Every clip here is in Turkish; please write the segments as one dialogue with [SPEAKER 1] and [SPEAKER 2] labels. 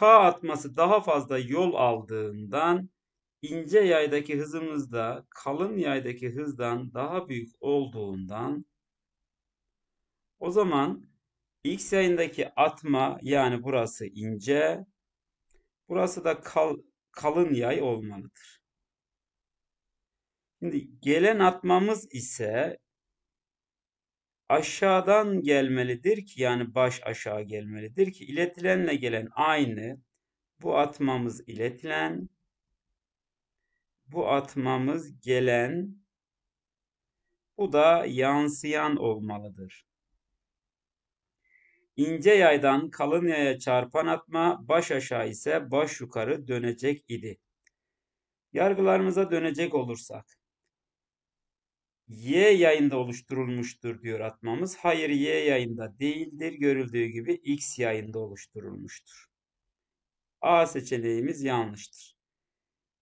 [SPEAKER 1] K atması daha fazla yol aldığından ince yaydaki hızımız da kalın yaydaki hızdan daha büyük olduğundan o zaman X yayındaki atma yani burası ince burası da kal, kalın yay olmalıdır. Şimdi gelen atmamız ise aşağıdan gelmelidir ki yani baş aşağı gelmelidir ki iletilenle gelen aynı. Bu atmamız iletilen. Bu atmamız gelen. Bu da yansıyan olmalıdır. İnce yaydan kalın yaya çarpan atma baş aşağı ise baş yukarı dönecek idi. Yargılarımıza dönecek olursak Y yayında oluşturulmuştur diyor atmamız. Hayır Y yayında değildir. Görüldüğü gibi X yayında oluşturulmuştur. A seçeneğimiz yanlıştır.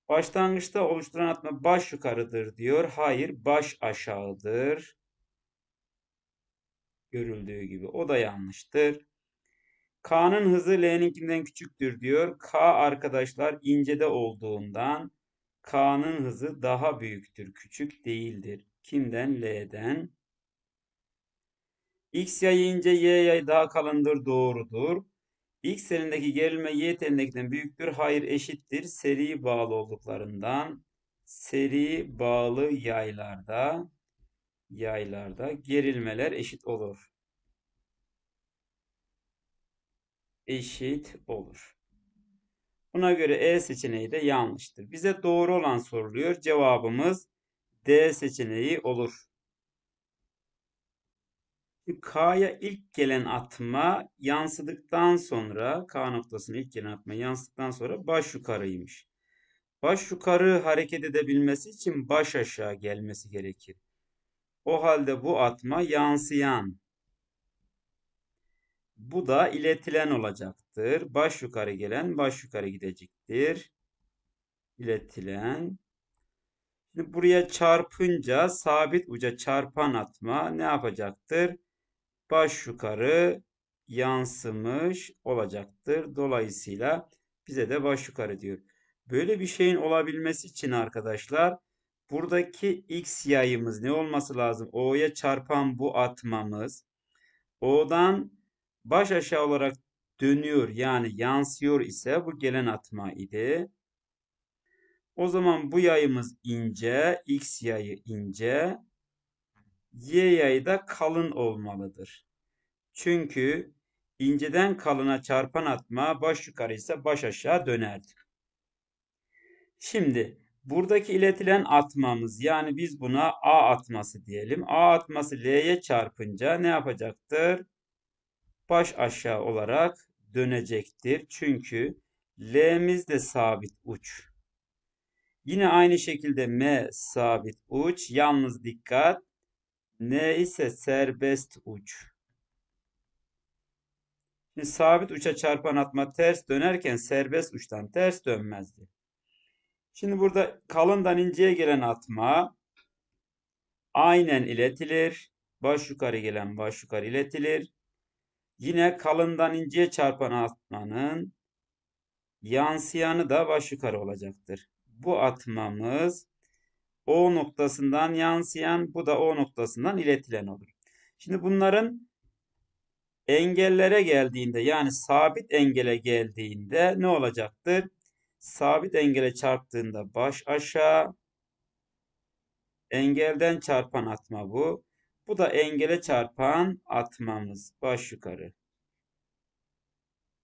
[SPEAKER 1] Başlangıçta oluşturan atma baş yukarıdır diyor. Hayır baş aşağıdır. Görüldüğü gibi o da yanlıştır. K'nın hızı L'ninkinden küçüktür diyor. K arkadaşlar incede olduğundan K'nın hızı daha büyüktür, küçük değildir. Kimden? L'den. X yayı Y yay daha kalındır. Doğrudur. X telindeki gerilme Y telindekinden büyüktür. Hayır eşittir. Seri bağlı olduklarından seri bağlı yaylarda yaylarda gerilmeler eşit olur. Eşit olur. Buna göre E seçeneği de yanlıştır. Bize doğru olan soruluyor. Cevabımız D seçeneği olur. K'ya ilk gelen atma yansıdıktan sonra K noktasına ilk gelen atma yansıdıktan sonra baş yukarıymış. Baş yukarı hareket edebilmesi için baş aşağı gelmesi gerekir. O halde bu atma yansıyan. Bu da iletilen olacaktır. Baş yukarı gelen baş yukarı gidecektir. İletilen Şimdi buraya çarpınca sabit uca çarpan atma ne yapacaktır? Baş yukarı yansımış olacaktır. Dolayısıyla bize de baş yukarı diyor. Böyle bir şeyin olabilmesi için arkadaşlar buradaki x yayımız ne olması lazım? O'ya çarpan bu atmamız. O'dan baş aşağı olarak dönüyor yani yansıyor ise bu gelen atma idi. O zaman bu yayımız ince, x yayı ince, y yayı da kalın olmalıdır. Çünkü inceden kalına çarpan atma baş yukarı ise baş aşağı dönerdi. Şimdi buradaki iletilen atmamız yani biz buna A atması diyelim. A atması L'ye çarpınca ne yapacaktır? Baş aşağı olarak dönecektir. Çünkü L'miz de sabit uç. Yine aynı şekilde M sabit uç. Yalnız dikkat. N ise serbest uç. Şimdi sabit uça çarpan atma ters dönerken serbest uçtan ters dönmezdi. Şimdi burada kalından inceye gelen atma aynen iletilir. Baş yukarı gelen baş yukarı iletilir. Yine kalından inceye çarpan atmanın yansıyanı da baş yukarı olacaktır bu atmamız O noktasından yansıyan bu da O noktasından iletilen olur. Şimdi bunların engellere geldiğinde yani sabit engele geldiğinde ne olacaktır? Sabit engele çarptığında baş aşağı engelden çarpan atma bu. Bu da engele çarpan atmamız baş yukarı.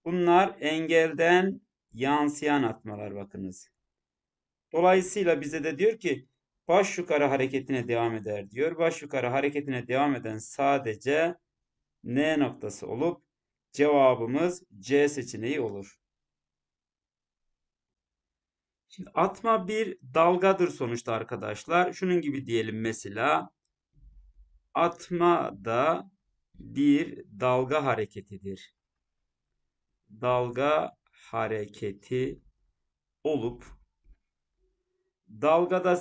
[SPEAKER 1] Bunlar engelden yansıyan atmalar bakınız. Dolayısıyla bize de diyor ki baş yukarı hareketine devam eder diyor. Baş yukarı hareketine devam eden sadece N noktası olup cevabımız C seçeneği olur. Şimdi atma bir dalgadır sonuçta arkadaşlar. Şunun gibi diyelim mesela. Atma da bir dalga hareketidir. Dalga hareketi olup dalgada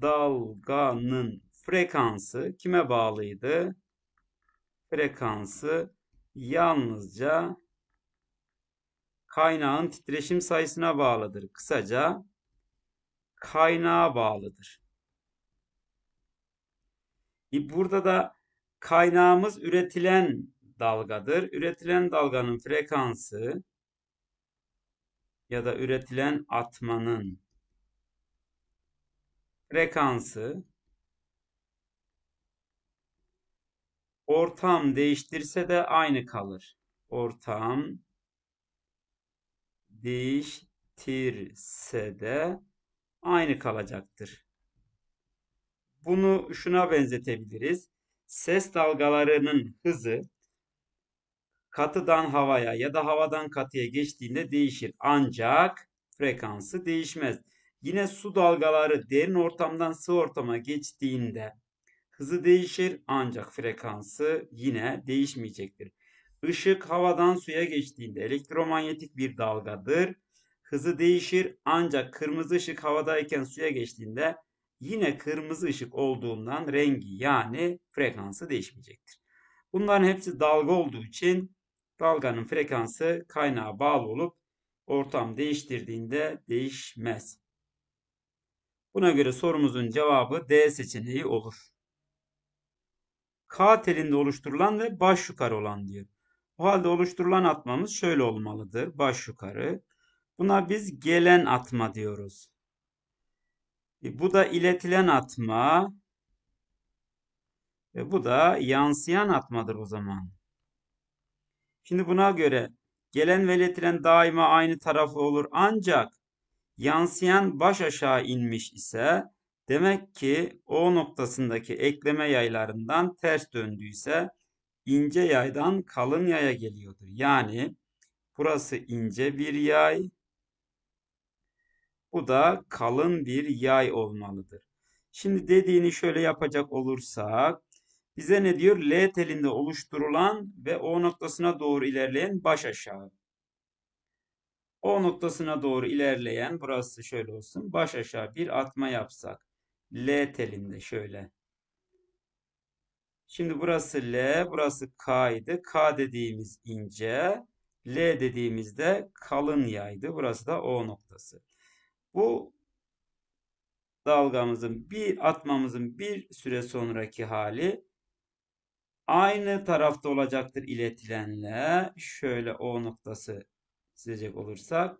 [SPEAKER 1] dalganın frekansı kime bağlıydı? Frekansı yalnızca kaynağın titreşim sayısına bağlıdır. Kısaca kaynağa bağlıdır. E, burada da kaynağımız üretilen dalgadır. Üretilen dalganın frekansı ya da üretilen atmanın frekansı ortam değiştirse de aynı kalır. Ortam değiştirse de aynı kalacaktır. Bunu şuna benzetebiliriz. Ses dalgalarının hızı katıdan havaya ya da havadan katıya geçtiğinde değişir. Ancak frekansı değişmez. Yine su dalgaları derin ortamdan sığ ortama geçtiğinde hızı değişir ancak frekansı yine değişmeyecektir. Işık havadan suya geçtiğinde elektromanyetik bir dalgadır. Hızı değişir ancak kırmızı ışık havadayken suya geçtiğinde yine kırmızı ışık olduğundan rengi yani frekansı değişmeyecektir. Bunların hepsi dalga olduğu için dalganın frekansı kaynağa bağlı olup ortam değiştirdiğinde değişmez. Buna göre sorumuzun cevabı D seçeneği olur. K telinde oluşturulan ve baş yukarı olan diyor. O halde oluşturulan atmamız şöyle olmalıdır. Baş yukarı. Buna biz gelen atma diyoruz. E, bu da iletilen atma. ve bu da yansıyan atmadır o zaman. Şimdi buna göre gelen ve iletilen daima aynı taraflı olur. Ancak yansıyan baş aşağı inmiş ise demek ki O noktasındaki ekleme yaylarından ters döndüyse ince yaydan kalın yaya geliyordur. Yani burası ince bir yay. Bu da kalın bir yay olmalıdır. Şimdi dediğini şöyle yapacak olursak bize ne diyor? L telinde oluşturulan ve O noktasına doğru ilerleyen baş aşağı. O noktasına doğru ilerleyen burası şöyle olsun. Baş aşağı bir atma yapsak. L telinde şöyle. Şimdi burası L, burası K idi. K dediğimiz ince, L dediğimizde kalın yaydı. Burası da O noktası. Bu dalgamızın bir atmamızın bir süre sonraki hali aynı tarafta olacaktır iletilenle. Şöyle O noktası çizecek olursak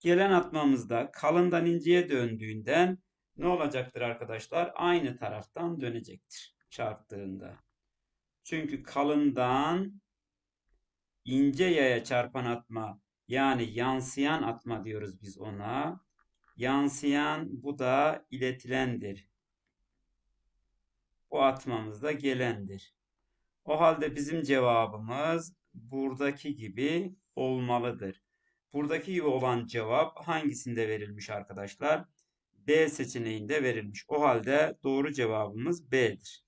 [SPEAKER 1] gelen atmamızda kalından inceye döndüğünden ne olacaktır arkadaşlar? Aynı taraftan dönecektir çarptığında. Çünkü kalından ince yaya çarpan atma yani yansıyan atma diyoruz biz ona. Yansıyan bu da iletilendir. Bu atmamız da gelendir. O halde bizim cevabımız buradaki gibi olmalıdır. Buradaki olan cevap hangisinde verilmiş arkadaşlar? B seçeneğinde verilmiş. O halde doğru cevabımız B'dir.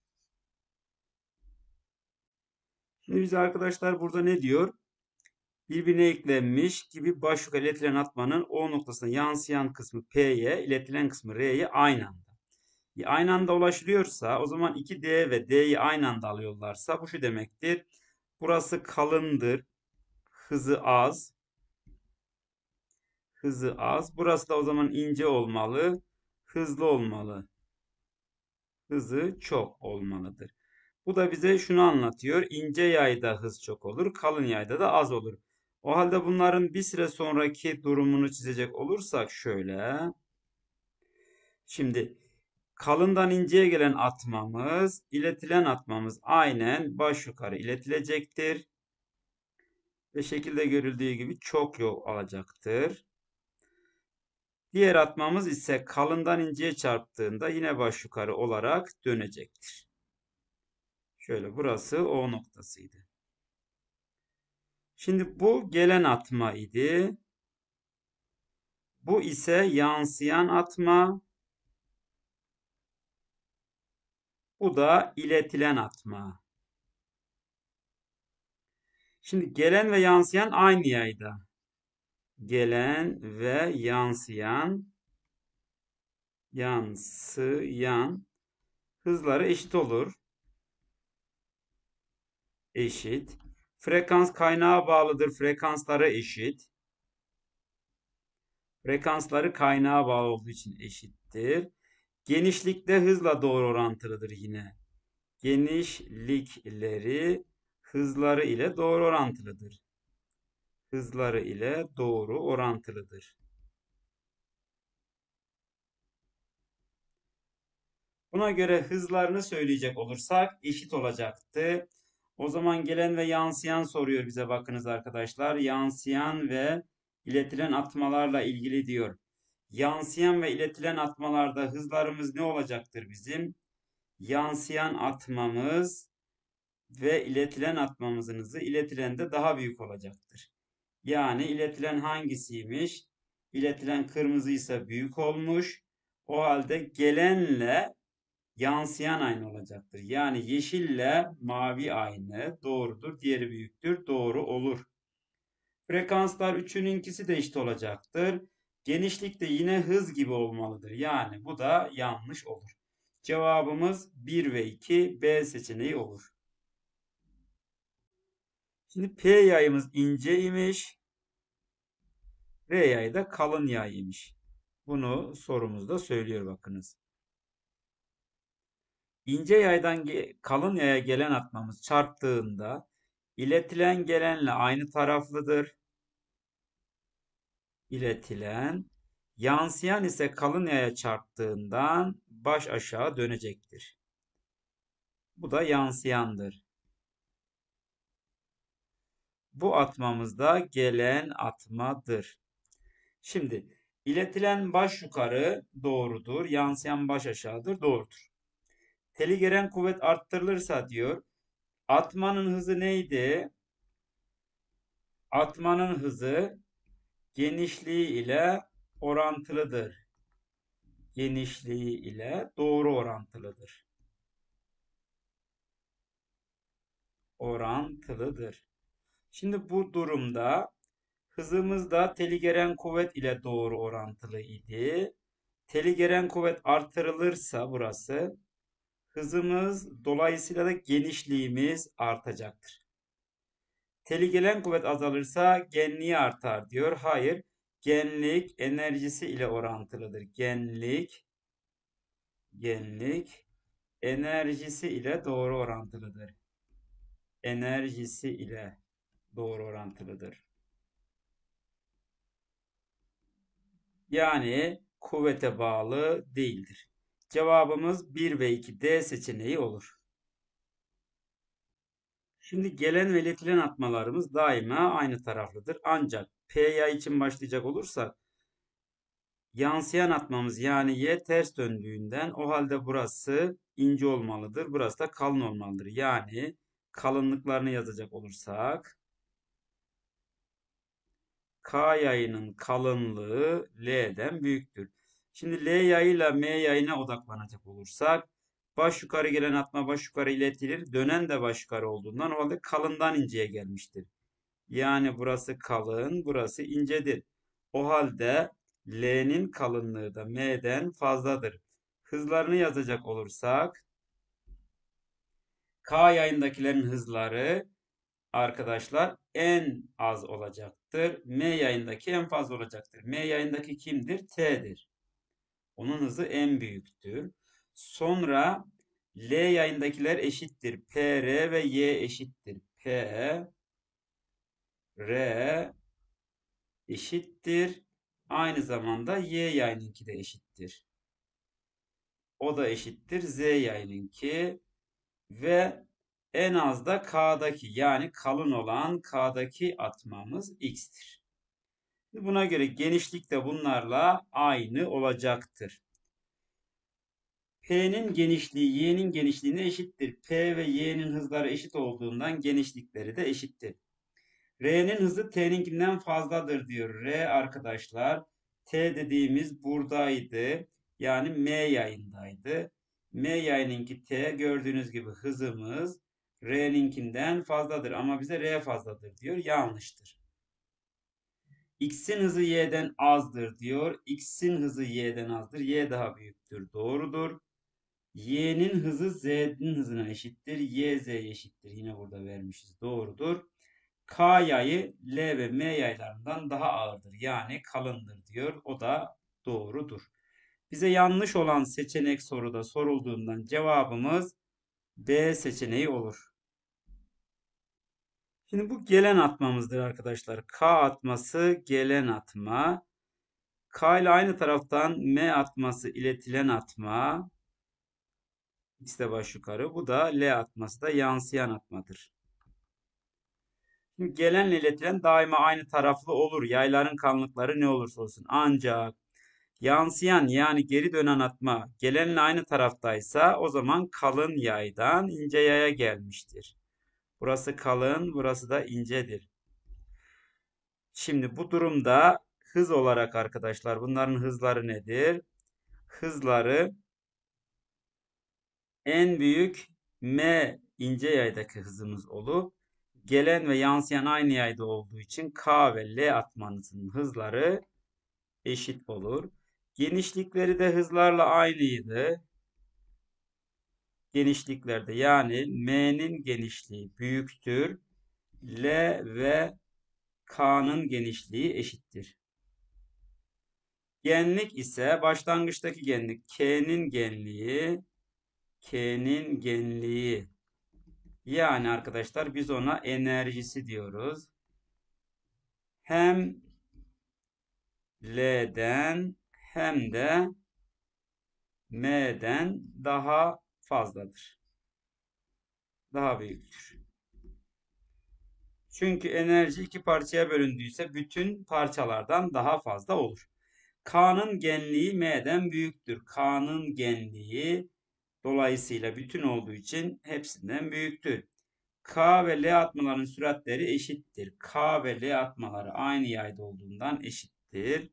[SPEAKER 1] Şimdi biz arkadaşlar burada ne diyor? Birbirine eklenmiş gibi başlıkla iletilen atmanın O noktasına yansıyan kısmı P'ye, iletilen kısmı R'ye aynı anda. E aynı anda ulaşılıyorsa o zaman 2D ve D'yi aynı anda alıyorlarsa bu şu demektir. Burası kalındır hızı az. Hızı az. Burası da o zaman ince olmalı. Hızlı olmalı. Hızı çok olmalıdır. Bu da bize şunu anlatıyor. İnce yayda hız çok olur. Kalın yayda da az olur. O halde bunların bir süre sonraki durumunu çizecek olursak şöyle. Şimdi kalından inceye gelen atmamız, iletilen atmamız aynen baş yukarı iletilecektir ve şekilde görüldüğü gibi çok yol alacaktır. Diğer atmamız ise kalından inceye çarptığında yine baş yukarı olarak dönecektir. Şöyle burası O noktasıydı. Şimdi bu gelen atma idi. Bu ise yansıyan atma. Bu da iletilen atma. Şimdi gelen ve yansıyan aynı yayda. Gelen ve yansıyan yansıyan hızları eşit olur. Eşit. Frekans kaynağa bağlıdır. Frekansları eşit. Frekansları kaynağa bağlı olduğu için eşittir. Genişlikte hızla doğru orantılıdır yine. Genişlikleri hızları ile doğru orantılıdır. Hızları ile doğru orantılıdır. Buna göre hızlarını söyleyecek olursak eşit olacaktı. O zaman gelen ve yansıyan soruyor bize bakınız arkadaşlar. Yansıyan ve iletilen atmalarla ilgili diyor. Yansıyan ve iletilen atmalarda hızlarımız ne olacaktır bizim? Yansıyan atmamız ve iletilen atmamızınızı iletilen de daha büyük olacaktır. Yani iletilen hangisiymiş? İletilen kırmızıysa büyük olmuş. O halde gelenle yansıyan aynı olacaktır. Yani yeşille mavi aynı doğrudur. Diğeri büyüktür. Doğru olur. Frekanslar üçününkisi de eşit olacaktır. Genişlik de yine hız gibi olmalıdır. Yani bu da yanlış olur. Cevabımız 1 ve 2 B seçeneği olur. Şimdi P yayımız ince imiş, R yayı da kalın yay imiş. Bunu sorumuzda söylüyor bakınız. İnce yaydan kalın yaya gelen atmamız çarptığında iletilen gelenle aynı taraflıdır. İletilen yansıyan ise kalın yaya çarptığından baş aşağı dönecektir. Bu da yansıyandır. Bu atmamızda gelen atmadır. Şimdi iletilen baş yukarı doğrudur. Yansıyan baş aşağıdır doğrudur. Teli gelen kuvvet arttırılırsa diyor. Atmanın hızı neydi? Atmanın hızı genişliği ile orantılıdır. Genişliği ile doğru orantılıdır. Orantılıdır. Şimdi bu durumda hızımız da teli gelen kuvvet ile doğru orantılı idi. Teli gelen kuvvet artırılırsa burası hızımız dolayısıyla da genişliğimiz artacaktır. Teli gelen kuvvet azalırsa genliği artar diyor. Hayır. Genlik enerjisi ile orantılıdır. Genlik genlik enerjisi ile doğru orantılıdır. Enerjisi ile doğru orantılıdır. Yani kuvvete bağlı değildir. Cevabımız 1 ve 2 D seçeneği olur. Şimdi gelen ve iletilen atmalarımız daima aynı taraflıdır. Ancak P ya için başlayacak olursak yansıyan atmamız yani Y ters döndüğünden o halde burası ince olmalıdır. Burası da kalın olmalıdır. Yani kalınlıklarını yazacak olursak K yayının kalınlığı L'den büyüktür. Şimdi L yayıyla M yayına odaklanacak olursak baş yukarı gelen atma baş yukarı iletilir. Dönen de baş yukarı olduğundan o halde kalından inceye gelmiştir. Yani burası kalın, burası incedir. O halde L'nin kalınlığı da M'den fazladır. Hızlarını yazacak olursak K yayındakilerin hızları arkadaşlar en az olacaktır. M yayındaki en fazla olacaktır. M yayındaki kimdir? T'dir. Onun hızı en büyüktür. Sonra L yayındakiler eşittir. P, R ve Y eşittir. P, R eşittir. Aynı zamanda Y yayınınki de eşittir. O da eşittir Z yayınınki ve en az da K'daki yani kalın olan K'daki atmamız X'tir. Buna göre genişlik de bunlarla aynı olacaktır. P'nin genişliği Y'nin genişliğine eşittir. P ve Y'nin hızları eşit olduğundan genişlikleri de eşittir. R'nin hızı T'ninkinden fazladır diyor. R arkadaşlar T dediğimiz buradaydı. Yani M yayındaydı. M yayınınki T gördüğünüz gibi hızımız R'ninkinden fazladır ama bize R fazladır diyor. Yanlıştır. X'in hızı Y'den azdır diyor. X'in hızı Y'den azdır. Y daha büyüktür. Doğrudur. Y'nin hızı Z'nin hızına eşittir. Y Z eşittir. Yine burada vermişiz. Doğrudur. K yayı L ve M yaylarından daha ağırdır. Yani kalındır diyor. O da doğrudur. Bize yanlış olan seçenek soruda sorulduğundan cevabımız B seçeneği olur. Şimdi bu gelen atmamızdır arkadaşlar. K atması gelen atma. K ile aynı taraftan M atması iletilen atma. İkisi de baş yukarı. Bu da L atması da yansıyan atmadır. Şimdi gelenle iletilen daima aynı taraflı olur. Yayların kalınlıkları ne olursa olsun. Ancak yansıyan yani geri dönen atma gelenle aynı taraftaysa o zaman kalın yaydan ince yaya gelmiştir. Burası kalın, burası da incedir. Şimdi bu durumda hız olarak arkadaşlar bunların hızları nedir? Hızları en büyük M ince yaydaki hızımız olup gelen ve yansıyan aynı yayda olduğu için K ve L atmanızın hızları eşit olur. Genişlikleri de hızlarla aynıydı genişliklerde yani M'nin genişliği büyüktür. L ve K'nın genişliği eşittir. Genlik ise başlangıçtaki genlik K'nin genliği K'nin genliği yani arkadaşlar biz ona enerjisi diyoruz. Hem L'den hem de M'den daha fazladır. Daha büyüktür. Çünkü enerji iki parçaya bölündüyse bütün parçalardan daha fazla olur. K'nın genliği M'den büyüktür. K'nın genliği dolayısıyla bütün olduğu için hepsinden büyüktür. K ve L atmaların süratleri eşittir. K ve L atmaları aynı yayda olduğundan eşittir.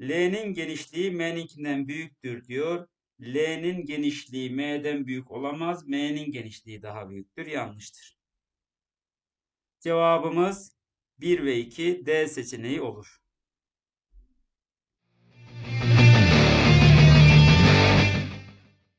[SPEAKER 1] L'nin genişliği M'ninkinden büyüktür diyor. L'nin genişliği M'den büyük olamaz. M'nin genişliği daha büyüktür. Yanlıştır. Cevabımız 1 ve 2 D seçeneği olur.